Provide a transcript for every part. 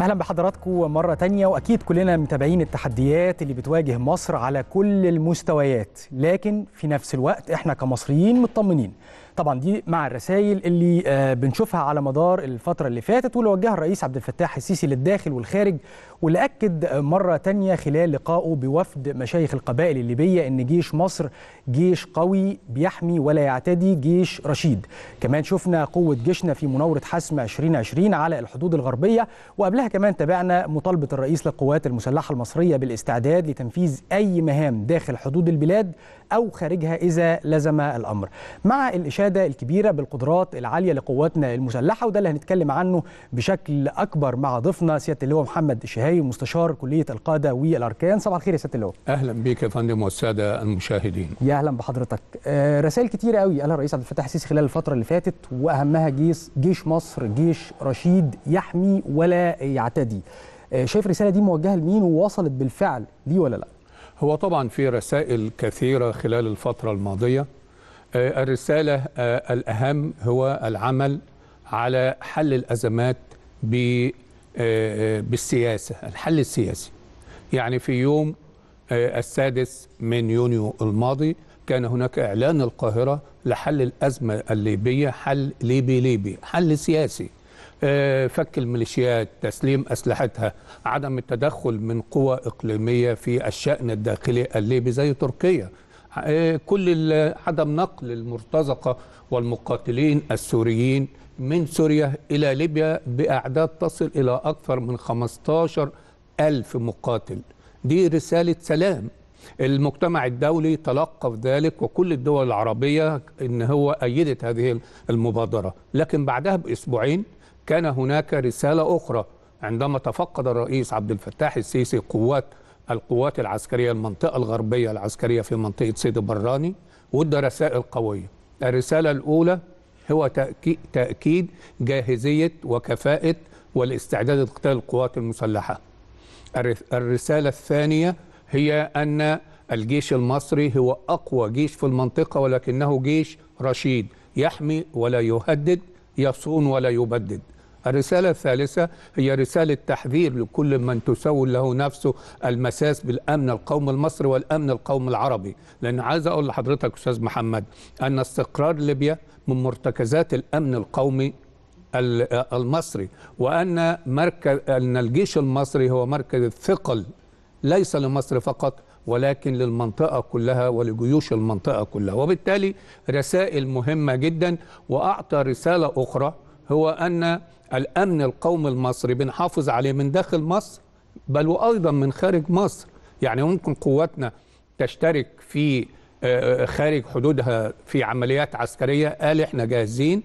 اهلا بحضراتكم مره تانية واكيد كلنا متابعين التحديات اللي بتواجه مصر على كل المستويات لكن في نفس الوقت احنا كمصريين مطمنين طبعا دي مع الرسائل اللي آه، بنشوفها على مدار الفترة اللي فاتت واللي وجهها الرئيس عبد الفتاح السيسي للداخل والخارج واللي أكد آه، مرة تانية خلال لقائه بوفد مشايخ القبائل الليبية إن جيش مصر جيش قوي بيحمي ولا يعتدي جيش رشيد كمان شفنا قوة جيشنا في مناورة حسم 2020 على الحدود الغربية وقبلها كمان تابعنا مطالبة الرئيس للقوات المسلحة المصرية بالاستعداد لتنفيذ أي مهام داخل حدود البلاد أو خارجها إذا لزم الأمر مع الإشادة الكبيرة بالقدرات العالية لقواتنا المسلحة وده اللي هنتكلم عنه بشكل أكبر مع ضيفنا سيادة اللواء محمد الشهاي مستشار كلية القادة والأركان صباح الخير يا سيادة اللواء أهلا بك يا فندم والسادة المشاهدين يا أهلا بحضرتك آه، رسائل كتيرة قوي قالها الرئيس عبد الفتاح السيسي خلال الفترة اللي فاتت وأهمها جيش جيش مصر جيش رشيد يحمي ولا يعتدي آه، شايف الرسالة دي موجهة لمين ووصلت بالفعل ليه ولا لأ؟ هو طبعا في رسائل كثيرة خلال الفترة الماضية آه، الرسالة آه، الأهم هو العمل على حل الأزمات آه، بالسياسة الحل السياسي يعني في يوم السادس من يونيو الماضي كان هناك إعلان القاهرة لحل الأزمة الليبية حل ليبي ليبي حل سياسي آه، فك الميليشيات تسليم أسلحتها عدم التدخل من قوى إقليمية في الشأن الداخلي الليبي زي تركيا آه، كل عدم نقل المرتزقة والمقاتلين السوريين من سوريا إلى ليبيا بأعداد تصل إلى أكثر من 15 ألف مقاتل دي رسالة سلام المجتمع الدولي تلقف ذلك وكل الدول العربية إن هو أيدت هذه المبادرة لكن بعدها بأسبوعين كان هناك رسالة أخرى عندما تفقد الرئيس عبد الفتاح السيسي قوات القوات العسكرية المنطقة الغربية العسكرية في منطقة سيدي براني ودى رسائل قوية الرسالة الأولى هو تأكيد جاهزية وكفاءة والاستعداد لقتال القوات المسلحة الرسالة الثانية هي أن الجيش المصري هو أقوى جيش في المنطقة ولكنه جيش رشيد يحمي ولا يهدد يصون ولا يبدد الرسالة الثالثة هي رسالة تحذير لكل من تسول له نفسه المساس بالأمن القومي المصري والأمن القومي العربي لأن عايز أقول لحضرتك أستاذ محمد أن استقرار ليبيا من مرتكزات الأمن القومي المصري وأن مركز أن الجيش المصري هو مركز الثقل ليس لمصر فقط ولكن للمنطقة كلها ولجيوش المنطقة كلها وبالتالي رسائل مهمة جدا وأعطى رسالة أخرى هو أن الأمن القومي المصري بنحافظ عليه من داخل مصر بل وأيضا من خارج مصر يعني ممكن قواتنا تشترك في آه، خارج حدودها في عمليات عسكرية قال إحنا جاهزين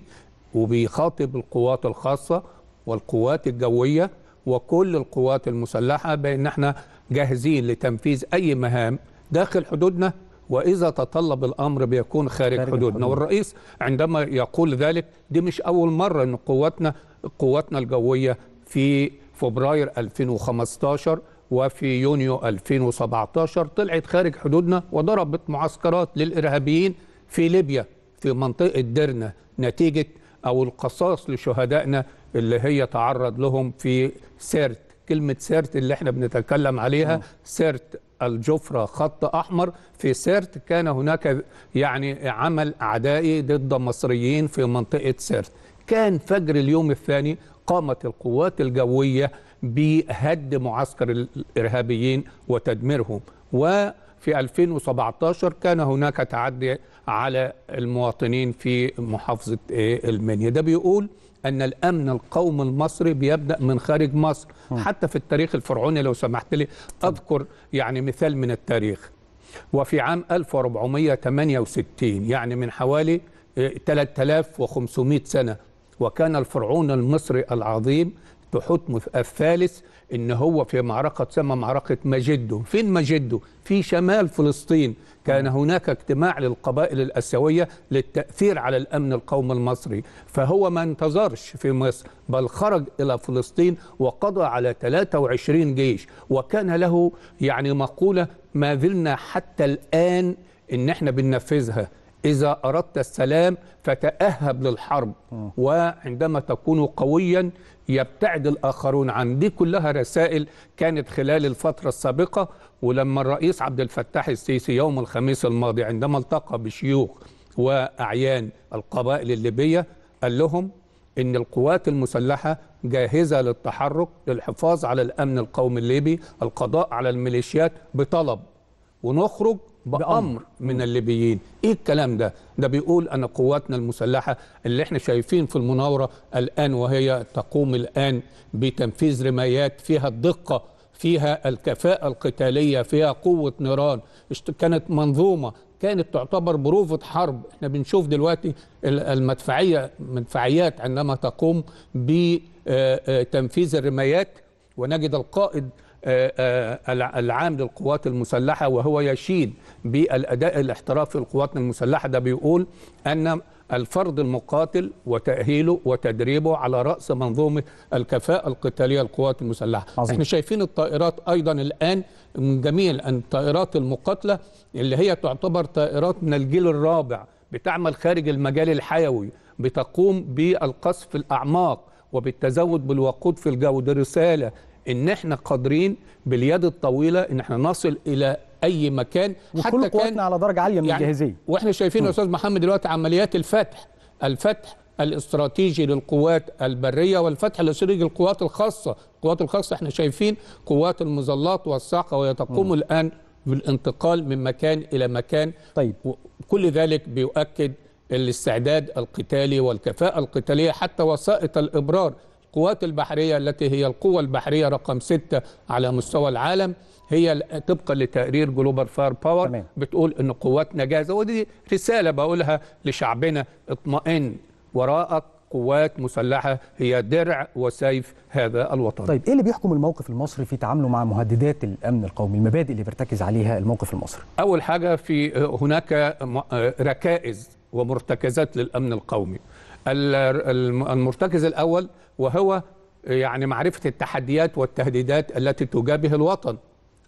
وبيخاطب القوات الخاصة والقوات الجوية وكل القوات المسلحة بأن احنا جاهزين لتنفيذ أي مهام داخل حدودنا واذا تطلب الامر بيكون خارج, خارج حدودنا الحدود. والرئيس عندما يقول ذلك دي مش اول مره ان قواتنا قواتنا الجويه في فبراير 2015 وفي يونيو 2017 طلعت خارج حدودنا وضربت معسكرات للارهابيين في ليبيا في منطقه درنا نتيجه او القصاص لشهدائنا اللي هي تعرض لهم في سيرت كلمه سيرت اللي احنا بنتكلم عليها آه. سيرت الجفرة خط أحمر في سرت كان هناك يعني عمل أعدائي ضد مصريين في منطقة سرت كان فجر اليوم الثاني قامت القوات الجوية بهد معسكر الإرهابيين وتدميرهم وفي 2017 كان هناك تعدي على المواطنين في محافظة إيه؟ المنيا ده بيقول أن الأمن القومي المصري بيبدأ من خارج مصر حتى في التاريخ الفرعوني لو سمحت لي أذكر يعني مثال من التاريخ وفي عام 1468 يعني من حوالي 3500 سنة وكان الفرعون المصري العظيم تحت الثالث ان هو في معركه تسمى معركه مجدو فين مجدو في شمال فلسطين كان هناك اجتماع للقبائل الاسيويه للتاثير على الامن القومي المصري فهو ما انتظرش في مصر بل خرج الى فلسطين وقضى على 23 جيش وكان له يعني مقوله ما زلنا حتى الان ان احنا بننفذها إذا أردت السلام فتأهب للحرب آه. وعندما تكون قويا يبتعد الآخرون عن دي كلها رسائل كانت خلال الفترة السابقة ولما الرئيس عبد الفتاح السيسي يوم الخميس الماضي عندما التقى بشيوخ وأعيان القبائل الليبية قال لهم ان القوات المسلحه جاهزه للتحرك للحفاظ على الامن القومي الليبي القضاء على الميليشيات بطلب ونخرج بأمر من الليبيين إيه الكلام ده؟ ده بيقول أن قواتنا المسلحة اللي احنا شايفين في المناورة الآن وهي تقوم الآن بتنفيذ رمايات فيها الدقة فيها الكفاءة القتالية فيها قوة نيران كانت منظومة كانت تعتبر بروفة حرب احنا بنشوف دلوقتي المدفعية مدفعيات عندما تقوم بتنفيذ آه، آه، الرمايات ونجد القائد آه، آه، العام للقوات المسلحة وهو يشيد بالأداء الاحترافي في القوات المسلحة ده بيقول أن الفرد المقاتل وتأهيله وتدريبه على رأس منظومة الكفاءة القتالية للقوات المسلحة عظيم. احنا شايفين الطائرات أيضا الآن من جميل أن الطائرات المقاتلة اللي هي تعتبر طائرات من الجيل الرابع بتعمل خارج المجال الحيوي بتقوم بالقصف الأعماق وبالتزود بالوقود في الجو دي رسالة ان احنا قادرين باليد الطويله ان احنا نصل الى اي مكان وكل قواتنا على درجه عاليه من يعني الجاهزيه واحنا شايفين يا استاذ محمد دلوقتي عمليات الفتح الفتح الاستراتيجي للقوات البريه والفتح الاستراتيجي للقوات الخاصه القوات الخاصه احنا شايفين قوات المظلات والصاقه وهي تقوم الان بالانتقال من مكان الى مكان طيب كل ذلك بيؤكد الاستعداد القتالي والكفاءه القتاليه حتى وسائط الابرار القوات البحرية التي هي القوة البحرية رقم ستة على مستوى العالم هي طبقا لتقرير جلوبال فاير باور تمام. بتقول ان قواتنا جاهزه ودي رساله بقولها لشعبنا اطمئن وراءك قوات مسلحه هي درع وسيف هذا الوطن. طيب ايه اللي بيحكم الموقف المصري في تعامله مع مهددات الامن القومي، المبادئ اللي بيرتكز عليها الموقف المصري؟ اول حاجه في هناك ركائز ومرتكزات للامن القومي. المرتكز الاول وهو يعني معرفة التحديات والتهديدات التي تجابه الوطن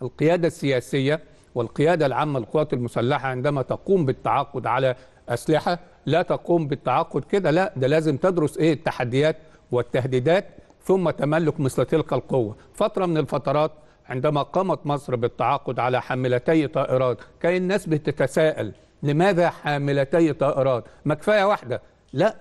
القيادة السياسية والقيادة العامة للقوات المسلحة عندما تقوم بالتعاقد على أسلحة لا تقوم بالتعاقد كده لا ده لازم تدرس إيه التحديات والتهديدات ثم تملك مثل تلك القوة فترة من الفترات عندما قامت مصر بالتعاقد على حاملتي طائرات كان الناس بتتساءل لماذا حاملتي طائرات ما كفاية واحدة لا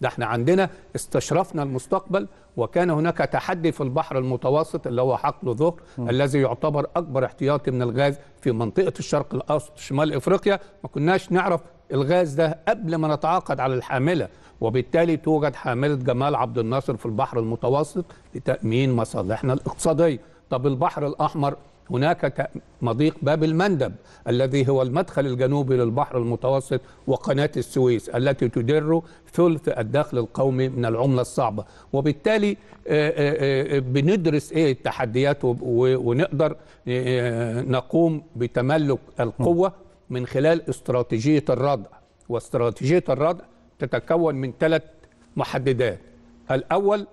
ده احنا عندنا استشرفنا المستقبل وكان هناك تحدي في البحر المتوسط اللي هو حقل ظهر الذي يعتبر اكبر احتياطي من الغاز في منطقه الشرق الاوسط شمال افريقيا ما كناش نعرف الغاز ده قبل ما نتعاقد على الحامله وبالتالي توجد حامله جمال عبد الناصر في البحر المتوسط لتامين مصالحنا الاقتصاديه طب البحر الاحمر هناك مضيق باب المندب الذي هو المدخل الجنوبي للبحر المتوسط وقناة السويس التي تدر ثلث الدخل القومي من العملة الصعبة وبالتالي آه، آه، آه، بندرس إيه التحديات ونقدر نقوم بتملك القوة من خلال استراتيجية الردع واستراتيجية الردع تتكون من ثلاث محددات الأول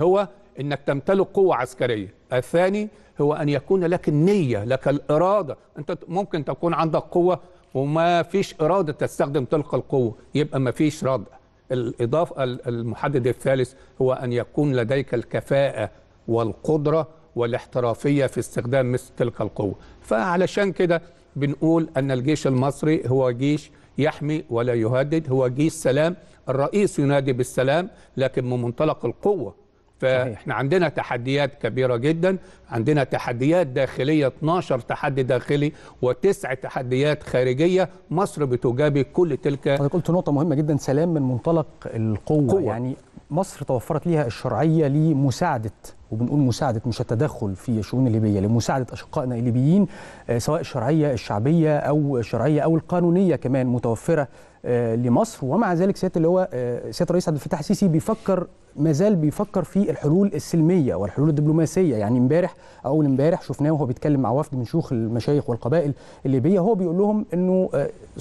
هو انك تمتلك قوه عسكريه الثاني هو ان يكون لك النيه لك الاراده انت ممكن تكون عندك قوه وما فيش اراده تستخدم تلك القوه يبقى ما فيش ردع الاضافه المحدد الثالث هو ان يكون لديك الكفاءه والقدره والاحترافيه في استخدام مثل تلك القوه فعلشان كده بنقول ان الجيش المصري هو جيش يحمي ولا يهدد هو جيش سلام الرئيس ينادي بالسلام لكن من منطلق القوه فاحنا عندنا تحديات كبيره جدا عندنا تحديات داخليه 12 تحدي داخلي وتسع تحديات خارجيه مصر بتجابه كل تلك انا طيب، قلت نقطه مهمه جدا سلام من منطلق القوه قوة. يعني مصر توفرت ليها الشرعيه لمساعده وبنقول مساعدة مش التدخل في الشؤون الليبية لمساعدة أشقائنا الليبيين آه، سواء الشرعية الشعبية أو الشرعية أو القانونية كمان متوفرة آه، لمصر ومع ذلك سياده اللي هو آه، سياده الرئيس عبد الفتاح السيسي بيفكر ما زال بيفكر في الحلول السلميه والحلول الدبلوماسيه يعني امبارح اول امبارح شفناه وهو بيتكلم مع وفد من شيوخ المشايخ والقبائل الليبيه هو بيقول لهم انه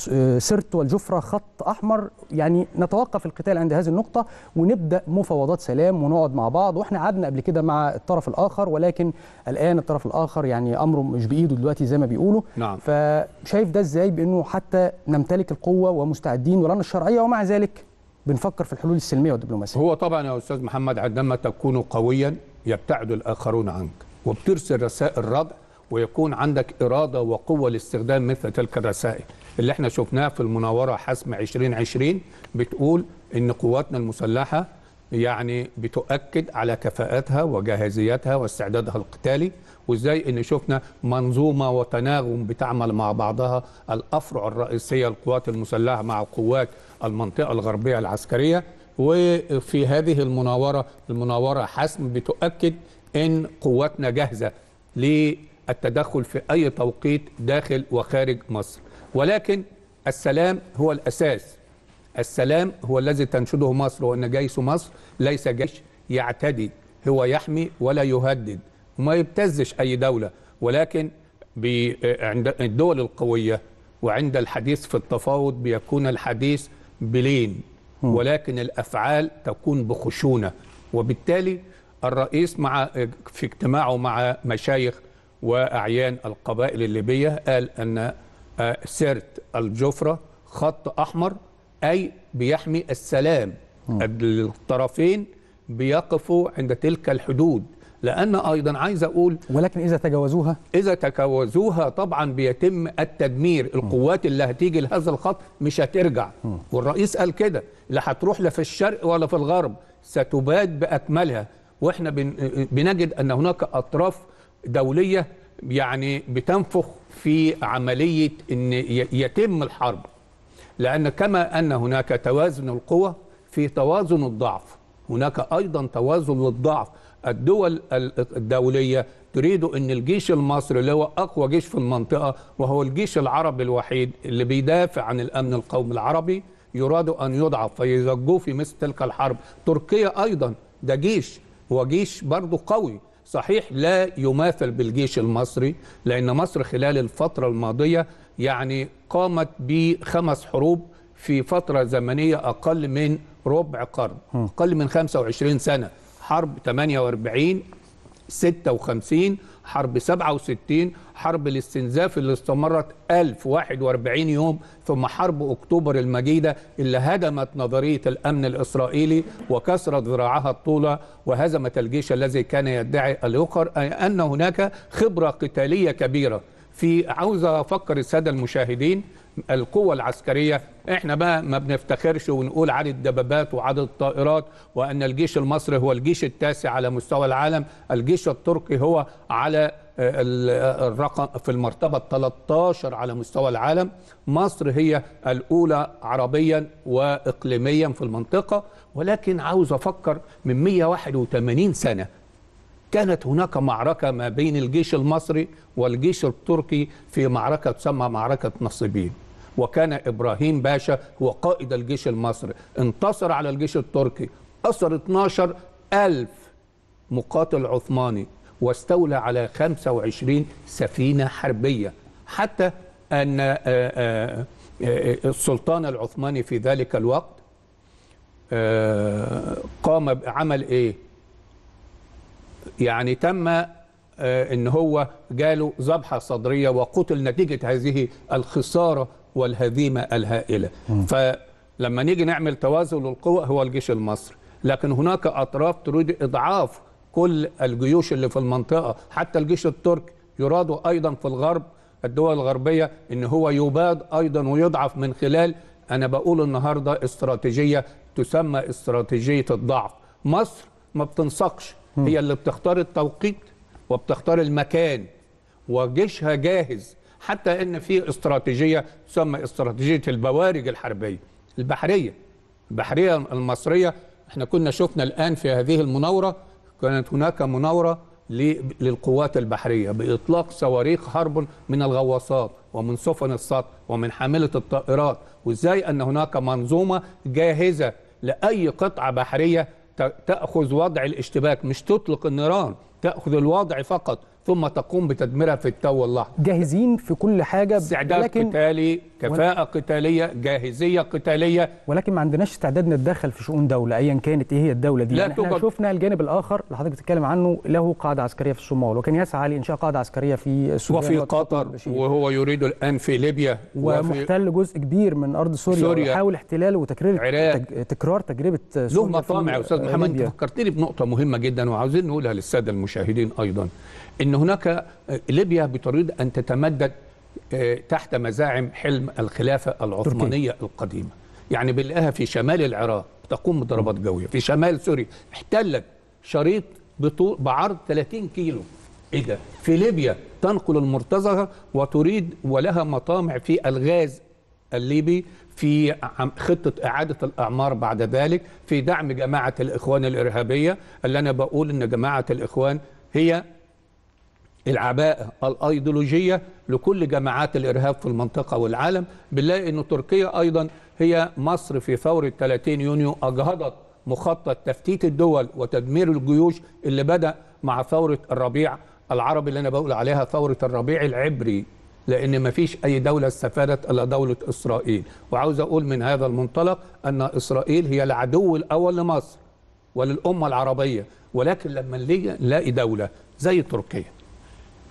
آه، سرت والجفره خط احمر يعني نتوقف القتال عند هذه النقطه ونبدا مفاوضات سلام ونقعد مع بعض واحنا قعدنا قبل كده مع الطرف الاخر ولكن الان الطرف الاخر يعني امره مش بايده دلوقتي زي ما بيقولوا نعم. فشايف ده ازاي بانه حتى نمتلك القوه ومستعد الدين ولنا الشرعيه ومع ذلك بنفكر في الحلول السلميه والدبلوماسيه هو طبعا يا استاذ محمد عندما تكون قويا يبتعد الاخرون عنك وبترسل رسائل ردع ويكون عندك اراده وقوه لاستخدام مثل تلك الرسائل اللي احنا شفناها في المناوره حسم 2020 بتقول ان قواتنا المسلحه يعني بتؤكد على كفاءتها وجاهزيتها واستعدادها القتالي وازاي ان شفنا منظومه وتناغم بتعمل مع بعضها الافرع الرئيسيه القوات المسلحه مع قوات المنطقه الغربيه العسكريه وفي هذه المناوره المناوره حسم بتؤكد ان قواتنا جاهزه للتدخل في اي توقيت داخل وخارج مصر ولكن السلام هو الاساس السلام هو الذي تنشده مصر وان جيش مصر ليس جيش يعتدي هو يحمي ولا يهدد وما يبتزش اي دوله ولكن عند الدول القويه وعند الحديث في التفاوض بيكون الحديث بلين ولكن الافعال تكون بخشونه وبالتالي الرئيس مع في اجتماعه مع مشايخ واعيان القبائل الليبيه قال ان آه، سرت الجفره خط احمر أي بيحمي السلام الطرفين بيقفوا عند تلك الحدود لأن أيضا عايز أقول ولكن إذا تجاوزوها إذا تجاوزوها طبعا بيتم التدمير القوات اللي هتيجي لهذا الخط مش هترجع والرئيس قال كده لا هتروح لا في الشرق ولا في الغرب ستباد بأكملها وإحنا بنجد أن هناك أطراف دولية يعني بتنفخ في عملية أن يتم الحرب لأن كما أن هناك توازن القوى في توازن الضعف هناك أيضا توازن للضعف الدول الدولية تريد أن الجيش المصري اللي هو أقوى جيش في المنطقة وهو الجيش العربي الوحيد اللي بيدافع عن الأمن القومي العربي يراد أن يضعف فيزجوه في مثل تلك الحرب تركيا أيضا ده جيش هو جيش برضه قوي صحيح لا يماثل بالجيش المصري لأن مصر خلال الفترة الماضية يعني قامت بخمس حروب في فترة زمنية أقل من ربع قرن أقل من 25 سنة حرب 48 56 حرب 67 حرب الاستنزاف اللي استمرت 1041 يوم ثم حرب أكتوبر المجيدة اللي هدمت نظرية الأمن الإسرائيلي وكسرت ذراعها الطولة وهزمت الجيش الذي كان يدعي أي أن هناك خبرة قتالية كبيرة في عاوز افكر الساده المشاهدين القوة العسكرية احنا بقى ما بنفتخرش ونقول عدد الدبابات وعدد الطائرات وأن الجيش المصري هو الجيش التاسع على مستوى العالم الجيش التركي هو على آه، آه، الرقم في المرتبة 13 على مستوى العالم مصر هي الأولى عربيا وإقليميا في المنطقة ولكن عاوز أفكر من 181 سنة كانت هناك معركة ما بين الجيش المصري والجيش التركي في معركة تسمى معركة نصيبين وكان إبراهيم باشا هو قائد الجيش المصري انتصر على الجيش التركي أسر 12 ألف مقاتل عثماني واستولى على 25 سفينة حربية حتى أن آه، آه، آه، السلطان العثماني في ذلك الوقت قام بعمل إيه يعني تم آه، ان هو جاله ذبحه صدريه وقتل نتيجه هذه الخساره والهزيمه الهائله فلما نيجي نعمل توازن للقوى هو الجيش المصري لكن هناك اطراف تريد اضعاف كل الجيوش اللي في المنطقه حتى الجيش التركي يراد ايضا في الغرب الدول الغربيه ان هو يباد ايضا ويضعف من خلال انا بقول النهارده استراتيجيه تسمى استراتيجيه الضعف مصر ما بتنسقش هي اللي بتختار التوقيت وبتختار المكان وجيشها جاهز حتى ان في استراتيجيه تسمى استراتيجيه البوارج الحربيه البحريه البحريه المصريه احنا كنا شفنا الان في هذه المناوره كانت هناك مناوره للقوات البحريه باطلاق صواريخ حرب من الغواصات ومن سفن السطح ومن حامله الطائرات وازاي ان هناك منظومه جاهزه لاي قطعه بحريه تاخذ وضع الاشتباك مش تطلق النيران تاخذ الوضع فقط ثم تقوم بتدميرها في التو اللحظه جاهزين في كل حاجه استعداد لكن... قتالي كفاءه ول... قتاليه جاهزيه قتاليه ولكن ما عندناش استعداد نتدخل في شؤون دوله ايا كانت ايه هي الدوله دي لا يعني احنا شفنا الجانب الاخر اللي حضرتك بتتكلم عنه له قاعده عسكريه في الصومال وكان يسعى لانشاء قاعده عسكريه في سوريا وفي قطر وهو يريد الان في ليبيا ومحتل جزء كبير من ارض سوريا, سوريا وحاول احتلاله وتكرير تج... تكرار تجربه سوريا له مطامع يا استاذ محمد انت فكرتني بنقطه مهمه جدا وعاوزين نقولها للساده المشاهدين أيضا أن هناك آه، ليبيا بتريد أن تتمدد آه، تحت مزاعم حلم الخلافة العثمانية تركي. القديمة يعني بنلاقيها في شمال العراق تقوم بضربات جوية في شمال سوريا احتلت شريط بطول بعرض 30 كيلو ايه ده في ليبيا تنقل المرتزقه وتريد ولها مطامع في الغاز الليبي في خطة إعادة الأعمار بعد ذلك في دعم جماعة الإخوان الإرهابية اللي أنا بقول إن جماعة الإخوان هي العباءة الأيديولوجية لكل جماعات الإرهاب في المنطقة والعالم بنلاقي أن تركيا أيضا هي مصر في ثورة 30 يونيو أجهضت مخطط تفتيت الدول وتدمير الجيوش اللي بدأ مع ثورة الربيع العربي اللي أنا بقول عليها ثورة الربيع العبري لأن ما فيش أي دولة استفادت إلا دولة إسرائيل وعاوز أقول من هذا المنطلق أن إسرائيل هي العدو الأول لمصر وللأمة العربية ولكن لما نلاقي دولة زي تركيا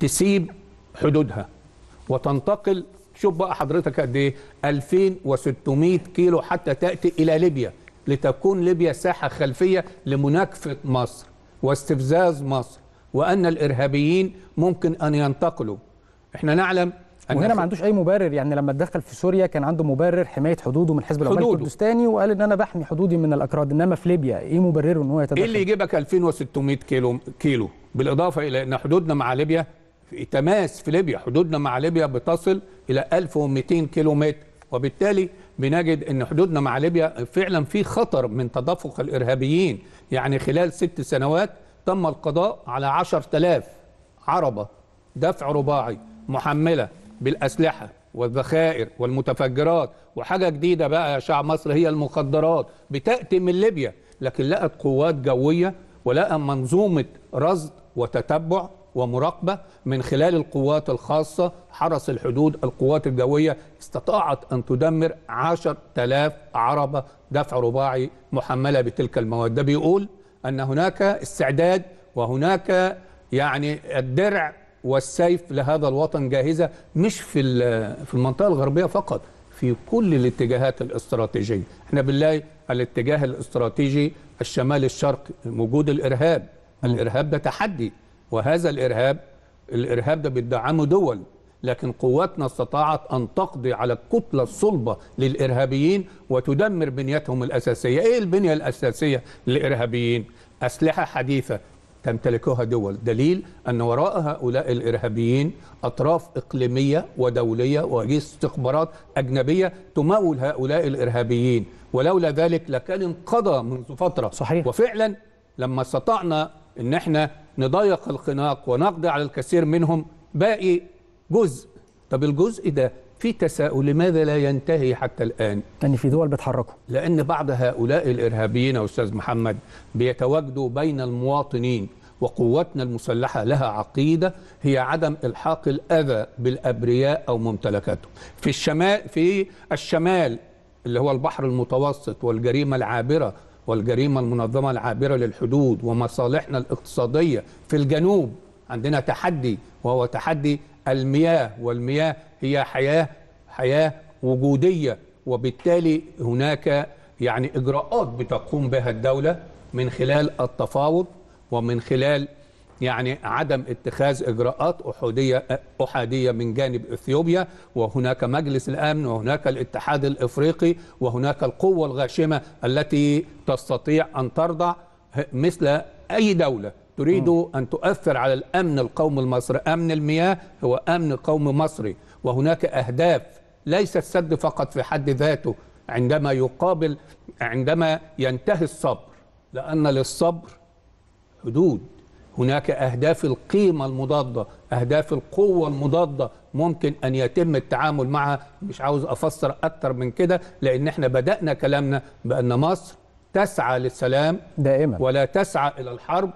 تسيب حدودها وتنتقل شوف بقى حضرتك قد ايه 2600 كيلو حتى تاتي الى ليبيا لتكون ليبيا ساحه خلفيه لمناكفه مصر واستفزاز مصر وان الارهابيين ممكن ان ينتقلوا احنا نعلم أن وهنا ما عندوش اي مبرر يعني لما اتدخل في سوريا كان عنده مبرر حمايه حدوده من حزب العمال الكردستاني وقال ان انا بحمي حدودي من الاكراد انما في ليبيا ايه مبرره ان هو يتدخل؟ ايه اللي يجيبك 2600 كيلو كيلو بالاضافه الى ان حدودنا مع ليبيا في تماس في ليبيا حدودنا مع ليبيا بتصل الى 1200 كيلو متر وبالتالي بنجد ان حدودنا مع ليبيا فعلا في خطر من تدفق الارهابيين يعني خلال ست سنوات تم القضاء على 10000 عربه دفع رباعي محمله بالاسلحه والذخائر والمتفجرات وحاجه جديده بقى يا شعب مصر هي المخدرات بتاتي من ليبيا لكن لقت قوات جويه ولقى منظومه رصد وتتبع ومراقبه من خلال القوات الخاصه حرس الحدود القوات الجويه استطاعت ان تدمر 10000 عربه دفع رباعي محمله بتلك المواد ده بيقول ان هناك استعداد وهناك يعني الدرع والسيف لهذا الوطن جاهزه مش في في المنطقه الغربيه فقط في كل الاتجاهات الاستراتيجيه احنا بالله الاتجاه الاستراتيجي الشمال الشرقي وجود الارهاب الارهاب ده تحدي وهذا الارهاب الارهاب ده بيدعمه دول لكن قواتنا استطاعت أن تقضي على الكتلة الصلبة للإرهابيين وتدمر بنيتهم الأساسية إيه البنية الأساسية للإرهابيين؟ أسلحة حديثة تمتلكها دول دليل أن وراء هؤلاء الإرهابيين أطراف إقليمية ودولية واستخبارات أجنبية تمول هؤلاء الإرهابيين ولولا ذلك لكان انقضى منذ فترة صحيح وفعلا لما استطعنا أن احنا نضيق الخناق ونقضي على الكثير منهم باقي جزء طب الجزء ده في تساؤل لماذا لا ينتهي حتى الآن لأن في دول بتحركوا لأن بعض هؤلاء الإرهابيين يا أستاذ محمد بيتواجدوا بين المواطنين وقواتنا المسلحة لها عقيدة هي عدم إلحاق الأذى بالأبرياء أو ممتلكاتهم في الشمال في الشمال اللي هو البحر المتوسط والجريمة العابرة والجريمة المنظمة العابرة للحدود ومصالحنا الاقتصادية في الجنوب عندنا تحدي وهو تحدي المياه والمياه هي حياة حياة وجودية وبالتالي هناك يعني إجراءات بتقوم بها الدولة من خلال التفاوض ومن خلال يعني عدم اتخاذ اجراءات احاديه احاديه من جانب اثيوبيا وهناك مجلس الامن وهناك الاتحاد الافريقي وهناك القوه الغاشمه التي تستطيع ان ترضع مثل اي دوله تريد ان تؤثر على الامن القومي المصري، امن المياه هو امن قومي مصري وهناك اهداف ليس السد فقط في حد ذاته عندما يقابل عندما ينتهي الصبر لان للصبر حدود هناك أهداف القيمة المضادة أهداف القوة المضادة ممكن أن يتم التعامل معها مش عاوز أفسر أكتر من كده لأن احنا بدأنا كلامنا بأن مصر تسعى للسلام دائما ولا تسعى إلى الحرب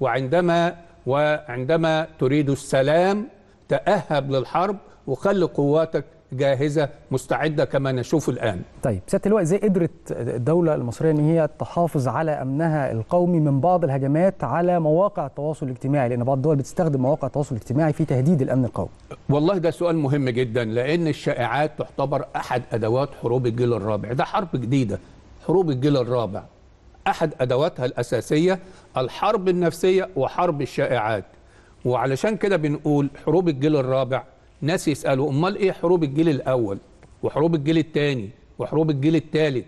وعندما وعندما تريد السلام تأهب للحرب وخلي قواتك جاهزه مستعده كما نشوف الان. طيب سياده اللواء ازاي قدرت الدوله المصريه ان هي تحافظ على امنها القومي من بعض الهجمات على مواقع التواصل الاجتماعي لان بعض الدول بتستخدم مواقع التواصل الاجتماعي في تهديد الامن القومي. والله ده سؤال مهم جدا لان الشائعات تعتبر احد ادوات حروب الجيل الرابع، ده حرب جديده حروب الجيل الرابع. احد ادواتها الاساسيه الحرب النفسيه وحرب الشائعات. وعلشان كده بنقول حروب الجيل الرابع ناس يسالوا امال ايه حروب الجيل الاول وحروب الجيل الثاني وحروب الجيل الثالث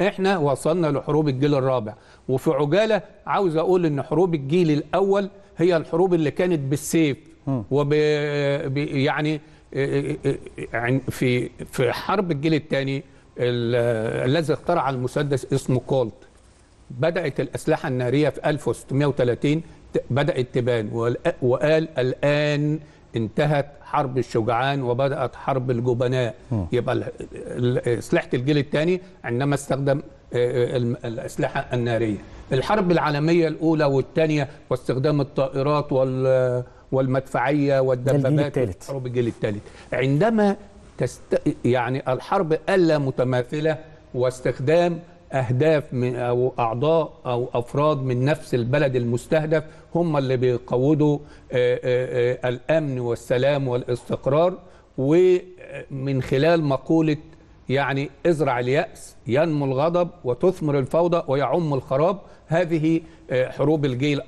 احنا وصلنا لحروب الجيل الرابع وفي عجاله عاوز اقول ان حروب الجيل الاول هي الحروب اللي كانت بالسيف وب يعني،, يعني في في حرب الجيل الثاني الذي اخترع المسدس اسمه كولت بدات الاسلحه الناريه في 1630 بدات تبان وقال الان انتهت حرب الشجعان وبدأت حرب الجبناء م. يبقى أسلحة الجيل الثاني عندما استخدم آه، آه، الأسلحة النارية الحرب العالمية الأولى والثانية واستخدام الطائرات وال والمدفعية والدبابات حرب الجيل الثالث عندما تست... يعني الحرب ألا متماثلة واستخدام اهداف من او اعضاء او افراد من نفس البلد المستهدف هم اللي بيقودوا آه، آه، آه، الامن والسلام والاستقرار ومن خلال مقوله يعني ازرع اليأس ينمو الغضب وتثمر الفوضى ويعم الخراب هذه حروب الجيل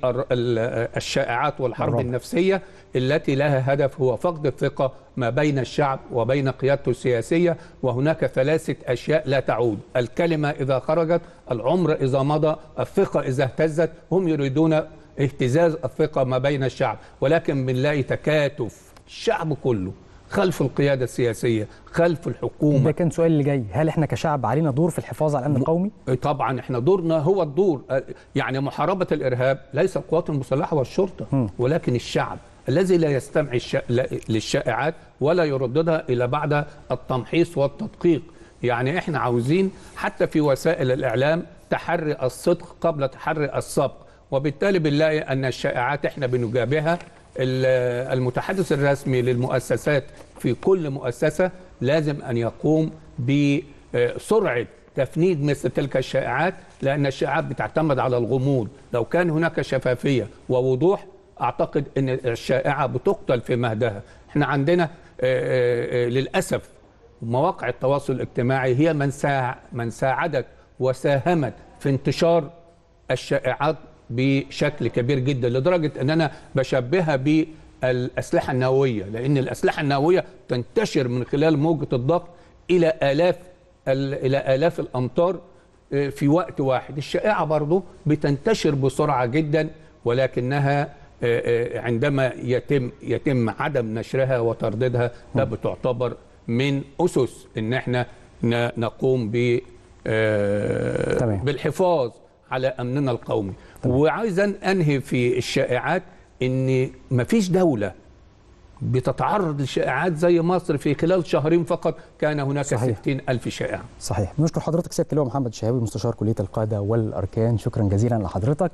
الشائعات والحرب النفسية التي لها هدف هو فقد الثقة ما بين الشعب وبين قيادته السياسية وهناك ثلاثة أشياء لا تعود الكلمة إذا خرجت العمر إذا مضى الثقة إذا اهتزت هم يريدون اهتزاز الثقة ما بين الشعب ولكن بنلاقي تكاتف الشعب كله خلف القيادة السياسية خلف الحكومة ده كان سؤال اللي جاي هل احنا كشعب علينا دور في الحفاظ على الأمن القومي؟ طبعا احنا دورنا هو الدور يعني محاربة الإرهاب ليس القوات المسلحة والشرطة ولكن الشعب الذي لا يستمع للشائعات ولا يرددها إلى بعد التمحيص والتدقيق يعني إحنا عاوزين حتى في وسائل الإعلام تحري الصدق قبل تحري السبق وبالتالي بنلاقي أن الشائعات إحنا بنجابهها المتحدث الرسمي للمؤسسات في كل مؤسسة لازم أن يقوم بسرعة تفنيد مثل تلك الشائعات لأن الشائعات بتعتمد على الغموض لو كان هناك شفافية ووضوح اعتقد ان الشائعه بتقتل في مهدها احنا عندنا آه، آه، آه، للاسف مواقع التواصل الاجتماعي هي من من ساعدت وساهمت في انتشار الشائعات بشكل كبير جدا لدرجه ان انا بشبهها بالاسلحه النوويه لان الاسلحه النوويه تنتشر من خلال موجه الضغط الى الاف الى الاف الامتار في وقت واحد الشائعه برضه بتنتشر بسرعه جدا ولكنها آه، آه، عندما يتم يتم عدم نشرها وترديدها ده بتعتبر من اسس ان احنا نقوم ب آه، بالحفاظ على امننا القومي وعايز انهي في الشائعات ان مفيش دوله بتتعرض لشائعات زي مصر في خلال شهرين فقط كان هناك صحيح. 60 ألف شائعة صحيح نشكر حضرتك سيادة اللواء محمد الشهاوي مستشار كلية القادة والأركان شكرا جزيلا لحضرتك